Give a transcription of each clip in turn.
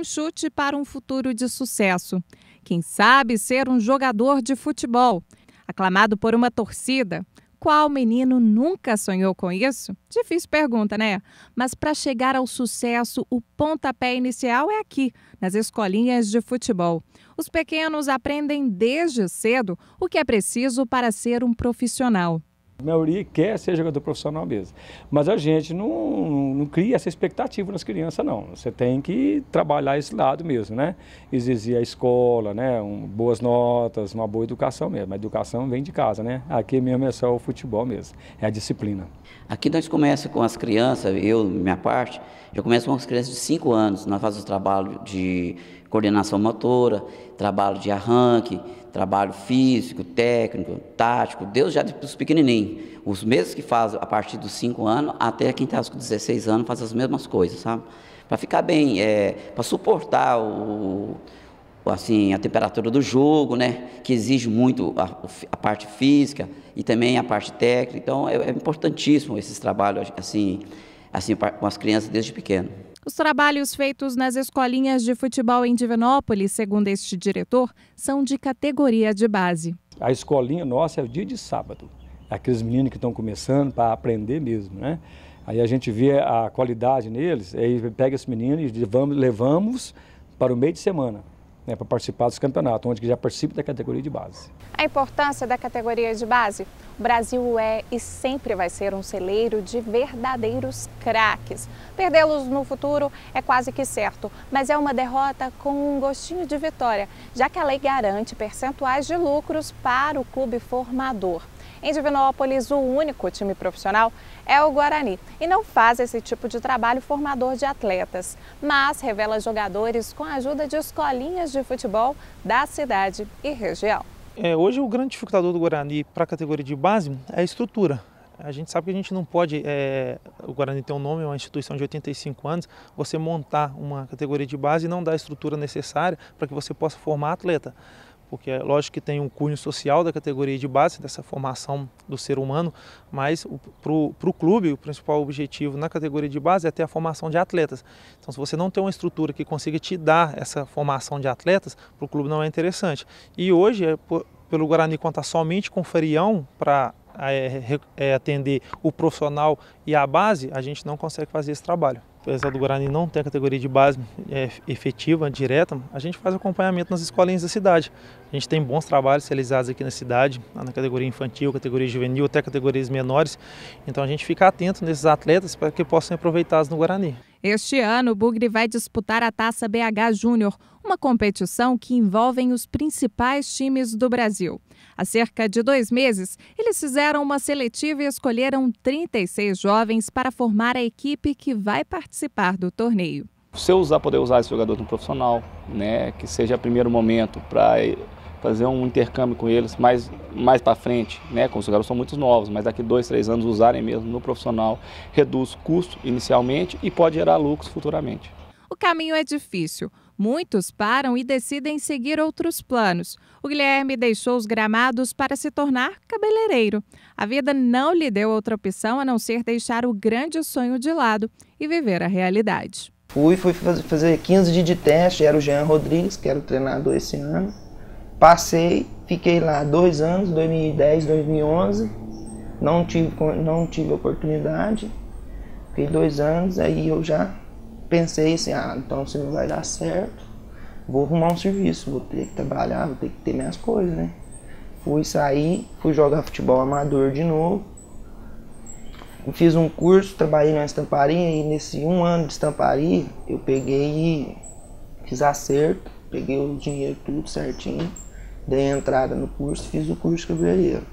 Um chute para um futuro de sucesso. Quem sabe ser um jogador de futebol, aclamado por uma torcida. Qual menino nunca sonhou com isso? Difícil pergunta, né? Mas para chegar ao sucesso, o pontapé inicial é aqui, nas escolinhas de futebol. Os pequenos aprendem desde cedo o que é preciso para ser um profissional. A maioria quer ser jogador profissional mesmo. Mas a gente não, não cria essa expectativa nas crianças, não. Você tem que trabalhar esse lado mesmo, né? Exigir a escola, né? Um, boas notas, uma boa educação mesmo. A educação vem de casa, né? Aqui mesmo é só o futebol mesmo, é a disciplina. Aqui nós começamos com as crianças, eu, minha parte, já começo com as crianças de 5 anos. Nós fazemos trabalho de coordenação motora, trabalho de arranque, trabalho físico, técnico, tático, Deus já os pequenininhos. Os mesmos que fazem a partir dos 5 anos até quem está com 16 anos faz as mesmas coisas, sabe? Para ficar bem, é, para suportar o, assim, a temperatura do jogo, né? Que exige muito a, a parte física e também a parte técnica. Então é, é importantíssimo esses trabalhos assim, assim com as crianças desde pequeno. Os trabalhos feitos nas escolinhas de futebol em Divinópolis, segundo este diretor, são de categoria de base. A escolinha nossa é o dia de sábado. É aqueles meninos que estão começando para aprender mesmo, né? Aí a gente vê a qualidade neles, aí pega esse menino e vamos, levamos para o meio de semana né, para participar dos campeonatos, onde já participa da categoria de base. A importância da categoria de base? O Brasil é e sempre vai ser um celeiro de verdadeiros craques. Perdê-los no futuro é quase que certo, mas é uma derrota com um gostinho de vitória, já que a lei garante percentuais de lucros para o clube formador. Em Divinópolis, o único time profissional é o Guarani e não faz esse tipo de trabalho formador de atletas, mas revela jogadores com a ajuda de escolinhas de futebol da cidade e região. É, hoje o grande dificultador do Guarani para a categoria de base é a estrutura. A gente sabe que a gente não pode, é, o Guarani tem um nome, é uma instituição de 85 anos, você montar uma categoria de base e não dar a estrutura necessária para que você possa formar atleta porque é lógico que tem um cunho social da categoria de base, dessa formação do ser humano, mas para o clube, o principal objetivo na categoria de base é ter a formação de atletas. Então, se você não tem uma estrutura que consiga te dar essa formação de atletas, para o clube não é interessante. E hoje, é por, pelo Guarani contar somente com ferião Farião para é, é, atender o profissional e a base, a gente não consegue fazer esse trabalho. Apesar do Guarani não ter a categoria de base é, efetiva, direta, a gente faz acompanhamento nas escolinhas da cidade. A gente tem bons trabalhos realizados aqui na cidade, na categoria infantil, categoria juvenil, até categorias menores. Então a gente fica atento nesses atletas para que possam aproveitá-los no Guarani. Este ano, o Bugre vai disputar a Taça BH Júnior, uma competição que envolve os principais times do Brasil. Há cerca de dois meses, eles fizeram uma seletiva e escolheram 36 jovens para formar a equipe que vai participar do torneio. Se eu usar, poder usar esse jogador no profissional, né, que seja primeiro momento para fazer um intercâmbio com eles mais, mais para frente, né? como os garotos são muitos novos, mas daqui dois, três anos usarem mesmo no profissional, reduz custo inicialmente e pode gerar lucros futuramente. O caminho é difícil. Muitos param e decidem seguir outros planos. O Guilherme deixou os gramados para se tornar cabeleireiro. A vida não lhe deu outra opção a não ser deixar o grande sonho de lado e viver a realidade. Fui, fui fazer 15 dias de teste, era o Jean Rodrigues, que era o treinador esse ano. Passei, fiquei lá dois anos, 2010, 2011. Não tive, não tive oportunidade. Fiquei dois anos, aí eu já pensei assim, ah, então se não vai dar certo, vou arrumar um serviço, vou ter que trabalhar, vou ter que ter minhas coisas, né? Fui sair, fui jogar futebol amador de novo. Fiz um curso, trabalhei na estamparia e nesse um ano de estamparia eu peguei e fiz acerto, peguei o dinheiro tudo certinho dei entrada no curso, fiz o curso de cabeleireiro.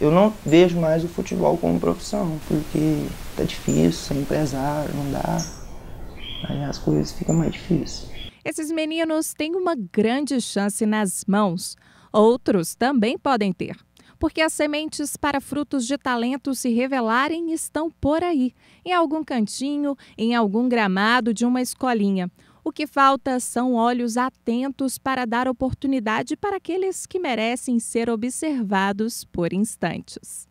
Eu não vejo mais o futebol como profissão, porque tá difícil, ser empresário, não dá. Aí as coisas ficam mais difíceis. Esses meninos têm uma grande chance nas mãos. Outros também podem ter porque as sementes para frutos de talento se revelarem estão por aí, em algum cantinho, em algum gramado de uma escolinha. O que falta são olhos atentos para dar oportunidade para aqueles que merecem ser observados por instantes.